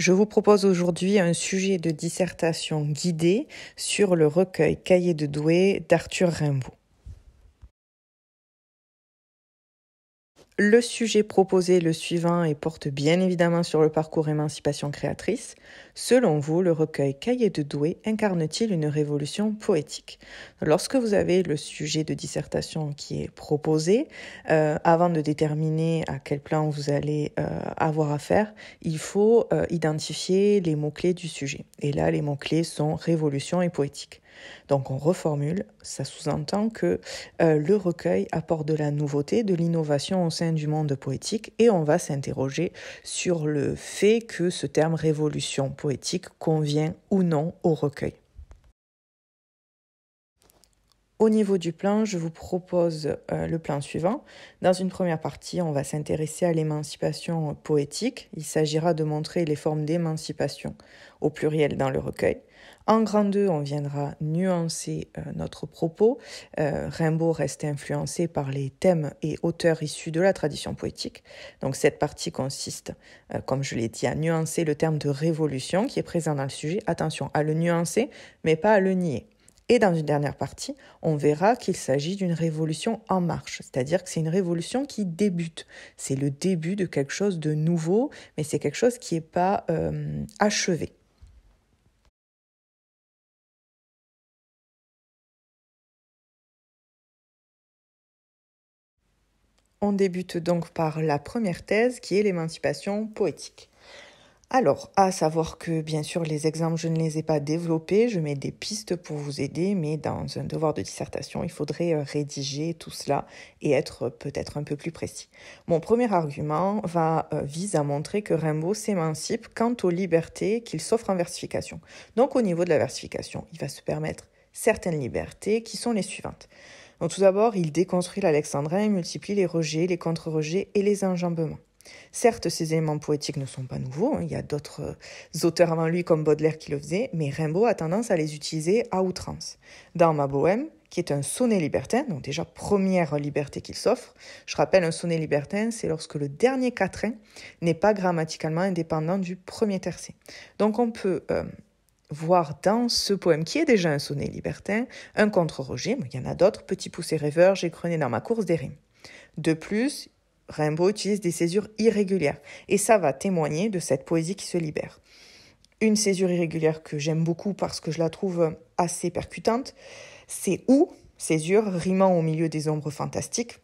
Je vous propose aujourd'hui un sujet de dissertation guidée sur le recueil Cahier de Douai d'Arthur Rimbaud. Le sujet proposé, le suivant, et porte bien évidemment sur le parcours émancipation créatrice. Selon vous, le recueil Cahier de Douai incarne-t-il une révolution poétique Lorsque vous avez le sujet de dissertation qui est proposé, euh, avant de déterminer à quel plan vous allez euh, avoir affaire, il faut euh, identifier les mots-clés du sujet. Et là, les mots-clés sont révolution et poétique. Donc on reformule, ça sous-entend que euh, le recueil apporte de la nouveauté, de l'innovation au sein du monde poétique et on va s'interroger sur le fait que ce terme révolution poétique convient ou non au recueil. Au niveau du plan, je vous propose euh, le plan suivant. Dans une première partie, on va s'intéresser à l'émancipation poétique. Il s'agira de montrer les formes d'émancipation au pluriel dans le recueil. En grand 2, on viendra nuancer euh, notre propos. Euh, Rimbaud reste influencé par les thèmes et auteurs issus de la tradition poétique. Donc cette partie consiste, euh, comme je l'ai dit, à nuancer le terme de révolution qui est présent dans le sujet. Attention, à le nuancer, mais pas à le nier. Et dans une dernière partie, on verra qu'il s'agit d'une révolution en marche, c'est-à-dire que c'est une révolution qui débute. C'est le début de quelque chose de nouveau, mais c'est quelque chose qui n'est pas achevé. On débute donc par la première thèse qui est l'émancipation poétique. Alors, à savoir que bien sûr les exemples, je ne les ai pas développés, je mets des pistes pour vous aider, mais dans un devoir de dissertation, il faudrait euh, rédiger tout cela et être euh, peut-être un peu plus précis. Mon premier argument va, euh, vise à montrer que Rimbaud s'émancipe quant aux libertés qu'il s'offre en versification. Donc au niveau de la versification, il va se permettre certaines libertés qui sont les suivantes tout d'abord, il déconstruit l'alexandrin et multiplie les rejets, les contre-rejets et les enjambements. Certes, ces éléments poétiques ne sont pas nouveaux, il y a d'autres euh, auteurs avant lui comme Baudelaire qui le faisaient, mais Rimbaud a tendance à les utiliser à outrance. Dans Ma Bohème, qui est un sonnet libertin, donc déjà première liberté qu'il s'offre. Je rappelle, un sonnet libertin, c'est lorsque le dernier quatrain n'est pas grammaticalement indépendant du premier tercé. Donc on peut euh, voir dans ce poème, qui est déjà un sonnet libertin, un contre régime il y en a d'autres, Petit poussé rêveur, j'ai grené dans ma course des rimes. De plus, Rimbaud utilise des césures irrégulières, et ça va témoigner de cette poésie qui se libère. Une césure irrégulière que j'aime beaucoup parce que je la trouve assez percutante, c'est où, césure, rimant au milieu des ombres fantastiques,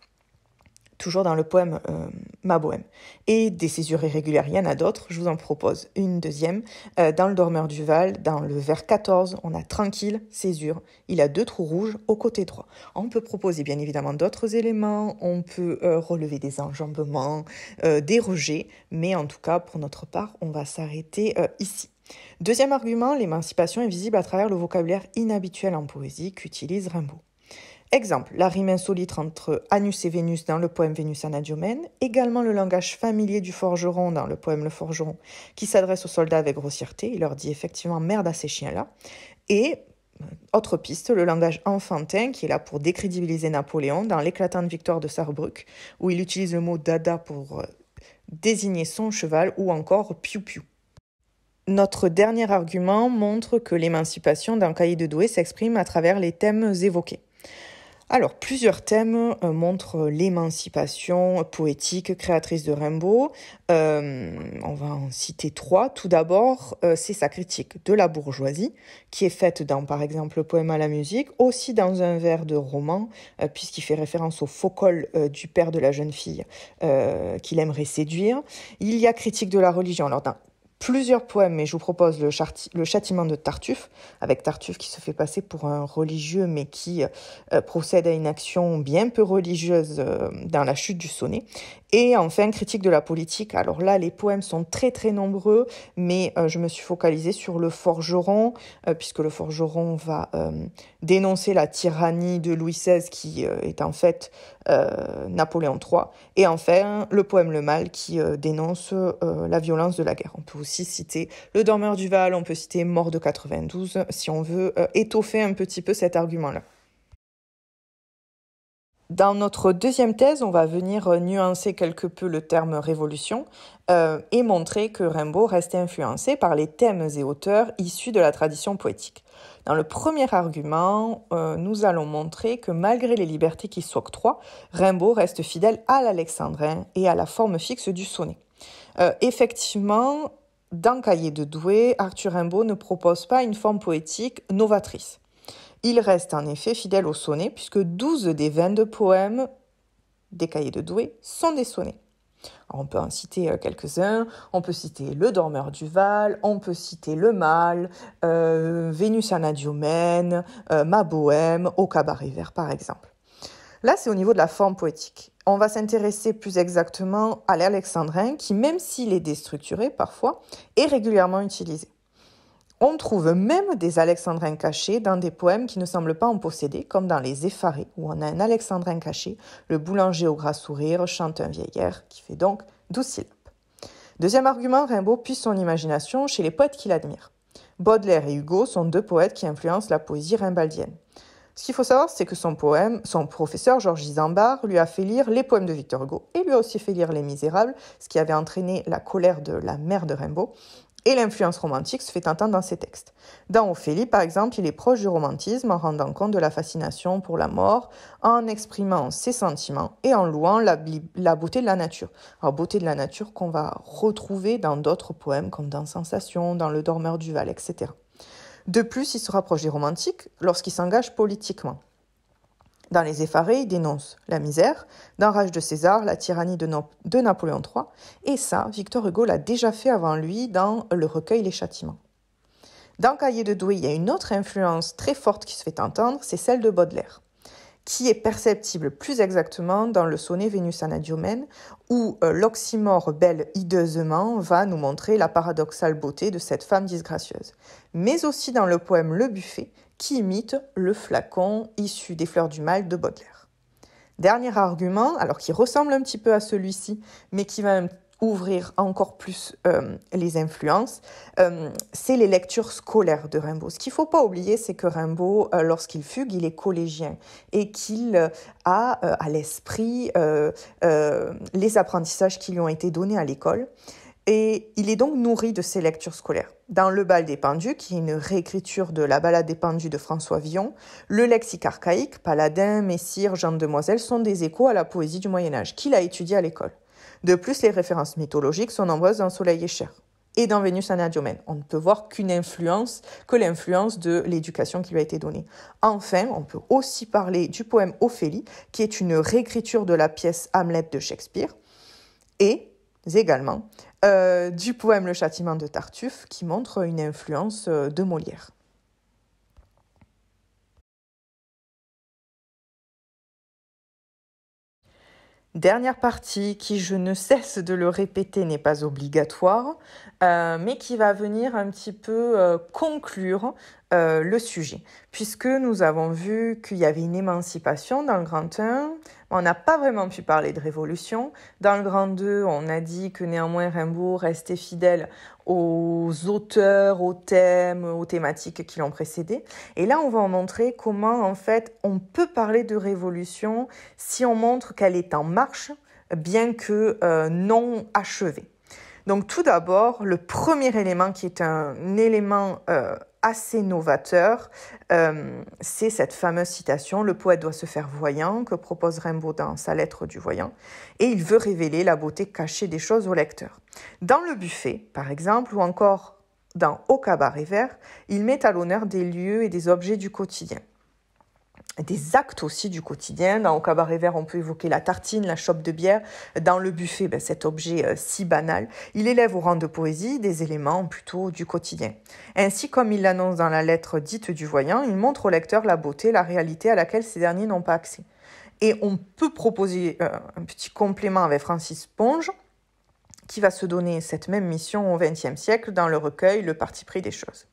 toujours dans le poème euh, Ma Bohème. Et des césures irrégulières, il y en a d'autres, je vous en propose une deuxième. Euh, dans le Dormeur du Val, dans le vers 14, on a Tranquille, césure. Il a deux trous rouges au côté droit. On peut proposer bien évidemment d'autres éléments, on peut euh, relever des enjambements, des rejets, mais en tout cas, pour notre part, on va s'arrêter ici. Deuxième argument, l'émancipation est visible à travers le vocabulaire inhabituel en poésie qu'utilise Rimbaud. Exemple, la rime insolite entre Anus et Vénus dans le poème Vénus Anadiomène, également le langage familier du forgeron dans le poème Le forgeron, qui s'adresse aux soldats avec grossièreté, il leur dit effectivement merde à ces chiens-là, et euh, autre piste, le langage enfantin qui est là pour décrédibiliser Napoléon dans l'éclatante victoire de Sarrebruck, où il utilise le mot dada pour euh, désigner son cheval ou encore piou-piou. Notre dernier argument montre que l'émancipation d'un cahier de Douai s'exprime à travers les thèmes évoqués. Alors, plusieurs thèmes euh, montrent l'émancipation poétique créatrice de Rimbaud. Euh, on va en citer trois. Tout d'abord, euh, c'est sa critique de la bourgeoisie, qui est faite dans, par exemple, le poème à la musique, aussi dans un vers de roman, puisqu'il fait référence au faux col du père de la jeune fille qu'il aimerait séduire. Il y a critique de la religion. Alors, dans plusieurs poèmes, mais je vous propose le, châtiment de Tartuffe, avec Tartuffe qui se fait passer pour un religieux, mais qui euh, procède à une action bien peu religieuse euh, dans la chute du sonnet, et enfin, critique de la politique. Alors là, les poèmes sont très très nombreux, mais euh, je me suis focalisée sur le forgeron, euh, puisque le forgeron va euh, dénoncer la tyrannie de Louis XVI, qui est en fait Napoléon III. Et enfin, le poème Le Mal, qui dénonce la violence de la guerre. On peut aussi citer Le Dormeur du Val, on peut citer Mort de 92, si on veut étoffer un petit peu cet argument-là. Dans notre deuxième thèse, on va venir euh, nuancer quelque peu le terme révolution euh, et montrer que Rimbaud reste influencé par les thèmes et auteurs issus de la tradition poétique. Dans le premier argument, euh, nous allons montrer que malgré les libertés qui s'octroient, Rimbaud reste fidèle à l'alexandrin et à la forme fixe du sonnet. effectivement, dans Cahiers de Douai, Arthur Rimbaud ne propose pas une forme poétique novatrice. Il reste en effet fidèle au sonnet, puisque 12 des 22 poèmes des cahiers de doué, sont des sonnets. on peut en citer euh, quelques-uns, on peut citer Le Dormeur du Val, on peut citer Le Mal, euh, Vénus Anadiomène, euh, Ma Bohème, Au Cabaret Vert par exemple. Là, c'est au niveau de la forme poétique. On va s'intéresser plus exactement à l'alexandrin qui, même s'il est déstructuré parfois, est régulièrement utilisé. On trouve même des alexandrins cachés dans des poèmes qui ne semblent pas en posséder, comme dans Les Effarés, où on a un alexandrin caché, le boulanger au gras sourire chante un vieillard qui fait donc douze syllabes. Deuxième argument, Rimbaud puise son imagination chez les poètes qu'il admire. Baudelaire et Hugo sont deux poètes qui influencent la poésie rimbaldienne. Ce qu'il faut savoir, c'est que son poème, son professeur Georges Isambard lui a fait lire les poèmes de Victor Hugo et lui a aussi fait lire Les Misérables, ce qui avait entraîné la colère de la mère de Rimbaud, et l'influence romantique se fait entendre dans ses textes. Dans Ophélie, par exemple, il est proche du romantisme en rendant compte de la fascination pour la mort, en exprimant ses sentiments et en louant la, beauté de la nature. Alors, beauté de la nature qu'on va retrouver dans d'autres poèmes comme dans Sensation, dans Le Dormeur du Val, etc. De plus, il se rapproche des romantiques lorsqu'il s'engage politiquement. Dans Les Effarés, il dénonce la misère, dans Rage de César, la tyrannie de, Napoléon III, et ça, Victor Hugo l'a déjà fait avant lui dans le recueil Les Châtiments. Dans Cahiers de Douai, il y a une autre influence très forte qui se fait entendre, c'est celle de Baudelaire, qui est perceptible plus exactement dans le sonnet Vénus anadiomène », où euh, l'oxymore belle hideusement va nous montrer la paradoxale beauté de cette femme disgracieuse, mais aussi dans le poème Le Buffet, qui imite le flacon issu des fleurs du mal de Baudelaire. Dernier argument, alors qui ressemble un petit peu à celui-ci, mais qui va ouvrir encore plus euh, les influences, euh, c'est les lectures scolaires de Rimbaud. Ce qu'il ne faut pas oublier, c'est que Rimbaud, euh, lorsqu'il fugue, il est collégien et qu'il a à l'esprit les apprentissages qui lui ont été donnés à l'école. Et il est donc nourri de ces lectures scolaires dans Le bal des pendus, qui est une réécriture de La balade des pendus de François Villon, le lexique archaïque, Paladin, Messire, jeune Demoiselle sont des échos à la poésie du Moyen Âge, qu'il a étudié à l'école. De plus, les références mythologiques sont nombreuses dans Soleil et Cher et dans Vénus en Adiomène. On ne peut voir qu'une influence, que l'influence de l'éducation qui lui a été donnée. Enfin, on peut aussi parler du poème Ophélie, qui est une réécriture de la pièce Hamlet de Shakespeare, et également euh, du poème Le châtiment de Tartuffe qui montre une influence euh, de Molière. Dernière partie qui, je ne cesse de le répéter, n'est pas obligatoire, euh, mais qui va venir un petit peu conclure euh, le sujet, puisque nous avons vu qu'il y avait une émancipation dans le Grand 1, on n'a pas vraiment pu parler de révolution. Dans le Grand 2, on a dit que néanmoins Rimbaud restait fidèle aux auteurs, aux thèmes, aux thématiques qui l'ont précédé. Et là, on va en montrer comment, en fait, on peut parler de révolution si on montre qu'elle est en marche, bien que euh, non achevée. Donc tout d'abord, le premier élément qui est un élément euh, assez novateur, euh, c'est cette fameuse citation Le poète doit se faire voyant, que propose Rimbaud dans sa lettre du voyant, et il veut révéler la beauté cachée des choses au lecteur. Dans le buffet, par exemple, ou encore dans Au cabaret vert, il met à l'honneur des lieux et des objets du quotidien des actes aussi du quotidien. Dans Au cabaret vert, on peut évoquer la tartine, la chope de bière. Dans le buffet, ben, cet objet euh, si banal, il élève au rang de poésie des éléments plutôt du quotidien. Ainsi, comme il l'annonce dans la lettre dite du voyant, il montre au lecteur la beauté, la réalité à laquelle ces derniers n'ont pas accès. Et on peut proposer euh, un petit complément avec Francis Ponge, qui va se donner cette même mission au XXe siècle dans le recueil Le parti pris des choses.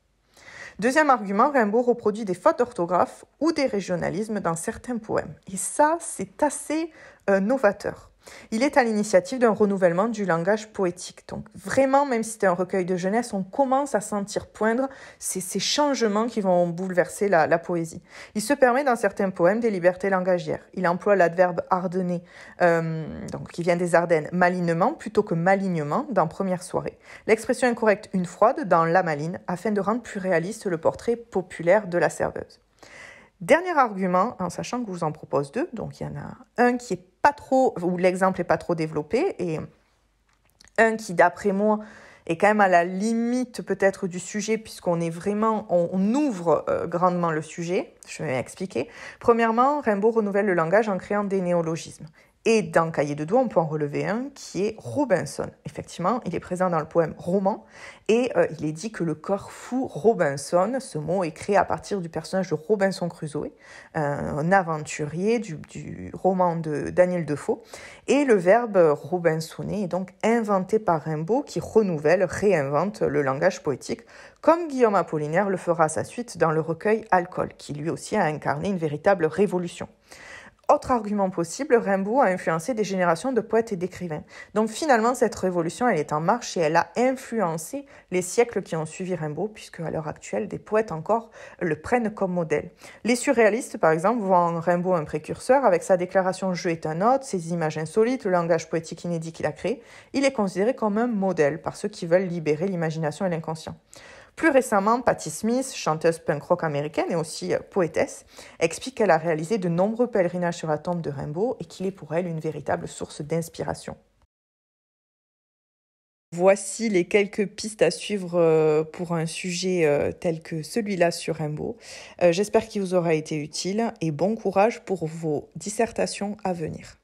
Deuxième argument, Rimbaud reproduit des fautes d'orthographe ou des régionalismes dans certains poèmes. Et ça, c'est assez euh, novateur. Il est à l'initiative d'un renouvellement du langage poétique. Donc vraiment, même si c'est un recueil de jeunesse, on commence à sentir poindre ces, changements qui vont bouleverser la, poésie. Il se permet dans certains poèmes des libertés langagières. Il emploie l'adverbe ardenné, euh, donc qui vient des Ardennes, malignement, plutôt que malignement dans Première soirée. L'expression incorrecte une froide dans La Maline afin de rendre plus réaliste le portrait populaire de la serveuse. Dernier argument, en sachant que je vous en propose deux, donc il y en a un qui est pas trop, où l'exemple n'est pas trop développé, et un qui, d'après moi, est quand même à la limite peut-être du sujet puisqu'on est vraiment, on, ouvre euh, grandement le sujet. Je vais m'expliquer. Premièrement, Rimbaud renouvelle le langage en créant des néologismes. Et dans Cahier de doigts, on peut en relever un qui est Robinson. Effectivement, il est présent dans le poème Roman et euh, il est dit que le corps fou Robinson, ce mot est créé à partir du personnage de Robinson Crusoe, un aventurier du, du, roman de Daniel Defoe. Et le verbe robinsonner est donc inventé par Rimbaud qui renouvelle, réinvente le langage poétique, comme Guillaume Apollinaire le fera à sa suite dans le recueil Alcool, qui lui aussi a incarné une véritable révolution autre argument possible, Rimbaud a influencé des générations de poètes et d'écrivains. Donc finalement, cette révolution, elle est en marche et elle a influencé les siècles qui ont suivi Rimbaud, puisque à l'heure actuelle, des poètes encore le prennent comme modèle. Les surréalistes, par exemple, voient Rimbaud un précurseur avec sa déclaration Je est un autre, ses images insolites, le langage poétique inédit qu'il a créé. Il est considéré comme un modèle par ceux qui veulent libérer l'imagination et l'inconscient. Plus récemment, Patti Smith, chanteuse punk rock américaine et aussi euh, poétesse, explique qu'elle a réalisé de nombreux pèlerinages sur la tombe de Rimbaud et qu'il est pour elle une véritable source d'inspiration. Voici les quelques pistes à suivre euh, pour un sujet euh, tel que celui-là sur Rimbaud. J'espère qu'il vous aura été utile et bon courage pour vos dissertations à venir.